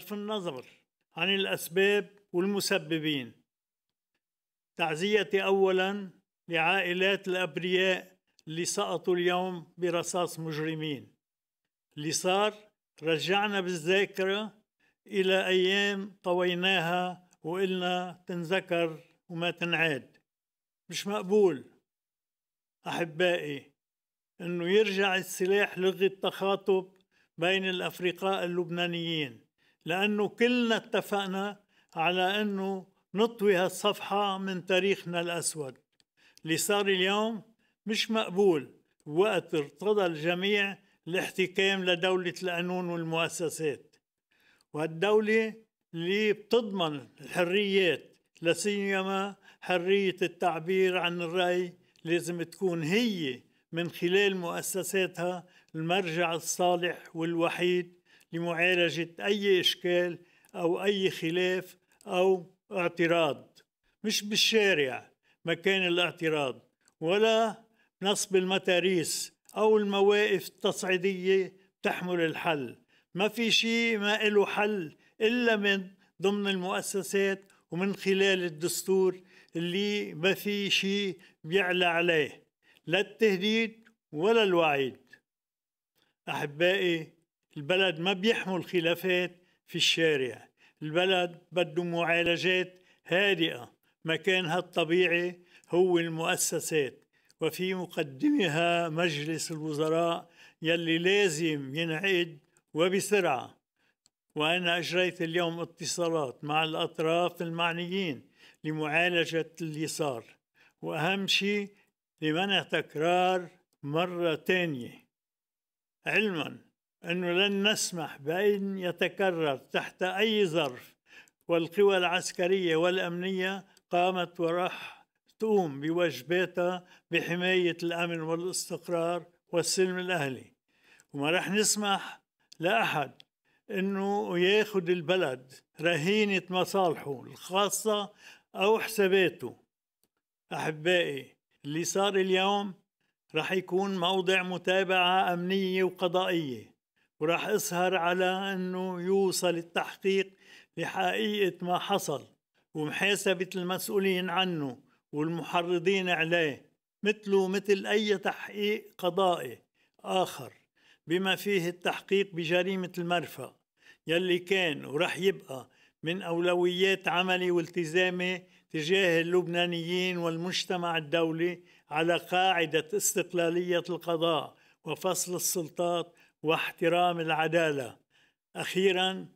صرف النظر عن الأسباب والمسببين تعزيتي أولا لعائلات الأبرياء اللي سقطوا اليوم برصاص مجرمين اللي صار رجعنا بالذاكرة إلى أيام طويناها وقلنا تنذكر وما تنعاد مش مقبول أحبائي أنه يرجع السلاح لغة تخاطب بين الأفرقاء اللبنانيين لأنه كلنا اتفقنا على أنه نطوي هالصفحة من تاريخنا الأسود اللي صار اليوم مش مقبول وقت ارتضى الجميع الاحتكام لدولة القانون والمؤسسات وهالدولة اللي بتضمن الحريات سيما حرية التعبير عن الرأي لازم تكون هي من خلال مؤسساتها المرجع الصالح والوحيد لمعالجة أي إشكال أو أي خلاف أو اعتراض مش بالشارع مكان الاعتراض ولا نصب المتاريس أو المواقف التصعيدية تحمل الحل ما في شيء ما له حل إلا من ضمن المؤسسات ومن خلال الدستور اللي ما في شيء بيعلى عليه لا التهديد ولا الوعيد أحبائي البلد ما بيحمل خلافات في الشارع البلد بده معالجات هادئة مكانها الطبيعي هو المؤسسات وفي مقدمها مجلس الوزراء يلي لازم ينعقد وبسرعة وأنا أجريت اليوم اتصالات مع الأطراف المعنيين لمعالجة اللي صار وأهم شيء لمنع تكرار مرة تانية علماً أنه لن نسمح بأن يتكرر تحت أي ظرف والقوى العسكرية والأمنية قامت وراح تقوم بواجباتها بحماية الأمن والاستقرار والسلم الأهلي وما رح نسمح لأحد أنه ياخد البلد رهينة مصالحه الخاصة أو حساباته أحبائي اللي صار اليوم رح يكون موضع متابعة أمنية وقضائية وراح اسهر على انه يوصل التحقيق بحقيقه ما حصل ومحاسبه المسؤولين عنه والمحرضين عليه مثله مثل اي تحقيق قضائي اخر بما فيه التحقيق بجريمه المرفأ يلي كان ورح يبقى من اولويات عملي والتزامي تجاه اللبنانيين والمجتمع الدولي على قاعده استقلاليه القضاء وفصل السلطات واحترام العدالة أخيرا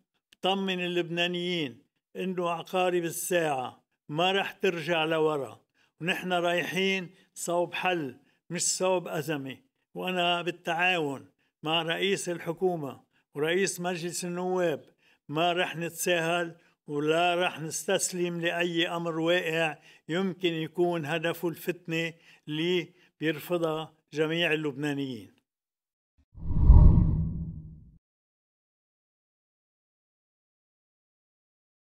طمن اللبنانيين إنه عقارب الساعة ما رح ترجع لورا ونحن رايحين صوب حل مش صوب أزمة وأنا بالتعاون مع رئيس الحكومة ورئيس مجلس النواب ما رح نتساهل ولا رح نستسلم لأي أمر واقع يمكن يكون هدفه الفتنة اللي بيرفضها جميع اللبنانيين